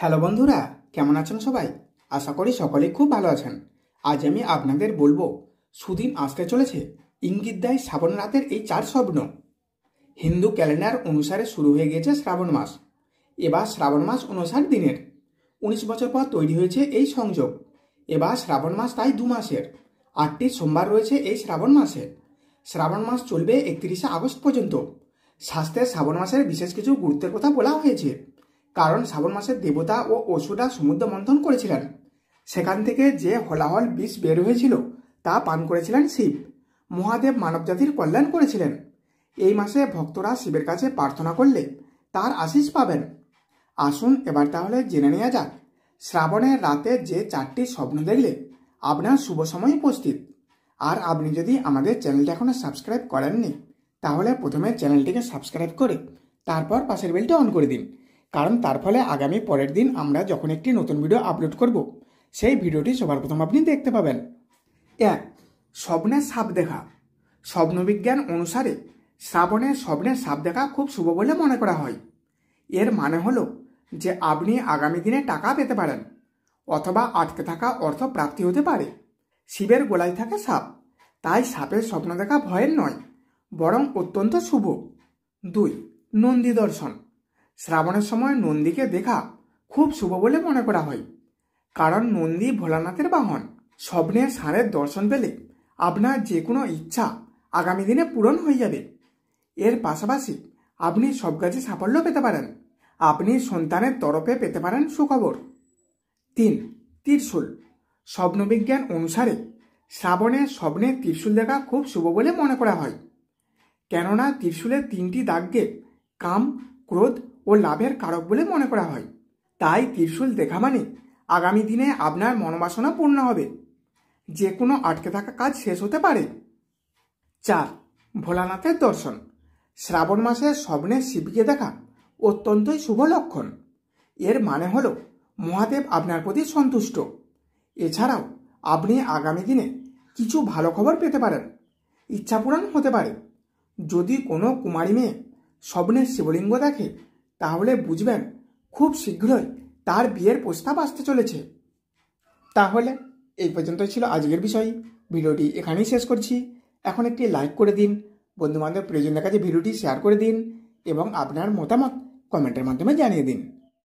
hello বন্ধুরা কেমন আছেন সবাই আশা করি সকলে খুব ভালো আছেন আজ আমি আপনাদের বলবো সুদিন আসতে চলেছে ইঙ্গিত দেয় শ্রাবণ রাতের এই চার স্বপ্ন হিন্দু ক্যালেন্ডার অনুসারে শুরু হয়ে গেছে শ্রাবণ মাস এবার শ্রাবণ মাস অনুসার দিনের উনিশ বছর পর তৈরি হয়েছে এই সংযোগ এবার শ্রাবণ মাস তাই দু মাসের আটটি সোমবার রয়েছে এই শ্রাবণ মাসে শ্রাবণ মাস চলবে একত্রিশে আগস্ট পর্যন্ত স্বাস্থ্যের শ্রাবণ মাসের বিশেষ কিছু গুরুত্বের কথা বলা হয়েছে কারণ শ্রাবণ মাসে দেবতা ও অসুরা সমুদ্র মন্থন করেছিলেন সেখান থেকে যে হলাহল বিষ বের হয়েছিল তা পান করেছিলেন শিব মহাদেব মানবজাতির কল্যাণ করেছিলেন এই মাসে ভক্তরা শিবের কাছে প্রার্থনা করলে তার আশিস পাবেন আসুন এবার তাহলে জেনে নেওয়া যাক শ্রাবণের রাতে যে চারটি স্বপ্ন দেখলে আপনার শুভ সময় উপস্থিত আর আপনি যদি আমাদের চ্যানেলটি এখনও সাবস্ক্রাইব করেননি তাহলে প্রথমে চ্যানেলটিকে সাবস্ক্রাইব করে তারপর পাশের বেলটি অন করে দিন কারণ তার ফলে আগামী পরের দিন আমরা যখন একটি নতুন ভিডিও আপলোড করব সেই ভিডিওটি সবার প্রথম আপনি দেখতে পাবেন এক স্বপ্নের সাপ দেখা স্বপ্নবিজ্ঞান অনুসারে শ্রাবণে স্বপ্নের সাপ দেখা খুব শুভ বলে মনে করা হয় এর মানে হলো যে আপনি আগামী দিনে টাকা পেতে পারেন অথবা আটকে থাকা অর্থ প্রাপ্তি হতে পারে শিবের গোলায় থাকে সাপ তাই সাপের স্বপ্ন দেখা ভয়ের নয় বরং অত্যন্ত শুভ দুই নন্দী দর্শন শ্রাবণের সময় নন্দীকে দেখা খুব শুভ বলে মনে করা হয় কারণ নন্দী ভোলানাথের বাহন স্বপ্নের সারের দর্শন পেলে আপনার যে কোনো ইচ্ছা আগামী দিনে পূরণ হয়ে যাবে এর পাশাপাশি আপনি সব কাজে সাফল্য পেতে পারেন আপনি সন্তানের তরফে পেতে পারেন সুখবর তিন ত্রিশুল স্বপ্নবিজ্ঞান অনুসারে শ্রাবণে স্বপ্নে ত্রিশুল দেখা খুব শুভ বলে মনে করা হয় কেননা ত্রিশুলের তিনটি দাগ্যে কাম ক্রোধ ও লাভের কারক বলে মনে করা হয় তাই ত্রিশূল দেখা মানে আগামী দিনে আপনার মনোবাসনা পূর্ণ হবে যে কোনো আটকে থাকা কাজ শেষ হতে পারে চার ভোলানাথের দর্শন শ্রাবণ মাসে স্বপ্নে শিবকে দেখা অত্যন্তই শুভ লক্ষণ এর মানে হল মহাদেব আপনার প্রতি সন্তুষ্ট এছাড়াও আপনি আগামী দিনে কিছু ভালো খবর পেতে পারেন ইচ্ছা পূরণ হতে পারে যদি কোনো কুমারী মেয়ে স্বপ্নের শিবলিঙ্গ দেখে তাহলে বুঝবেন খুব শীঘ্রই তার বিয়ের প্রস্তাব আসতে চলেছে তাহলে এই পর্যন্ত ছিল আজকের বিষয় ভিডিওটি এখানেই শেষ করছি এখন একটি লাইক করে দিন বন্ধুবান্ধব প্রিয়জনদের কাছে ভিডিওটি শেয়ার করে দিন এবং আপনার মতামত কমেন্টের মাধ্যমে জানিয়ে দিন